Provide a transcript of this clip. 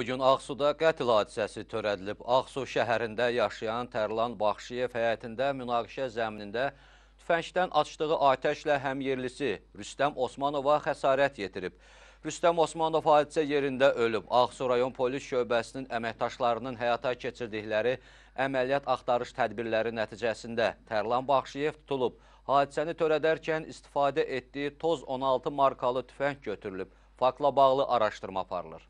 Bugün Ağsuda qətl hadisəsi törədilib. Ağsu şəhərində yaşayan Tərlan Baxşıyev həyətində münaqişə zəminində tüfəngdən açdığı atəşlə həmyerlisi Rüstəm Osmanova xəsarət yetirib. Rüstəm Osmanov hadisə yerində ölüb. Ağsu rayon polis şöbəsinin əməkdaşlarının həyata keçirdikləri əməliyyat axtarış tədbirləri nəticəsində Tərlan Baxşıyev tutulub. Hadisəni törədərkən istifadə etdiyi toz 16 markalı tüfəng götürülüb. Fakla bağlı araşdırma aparılır.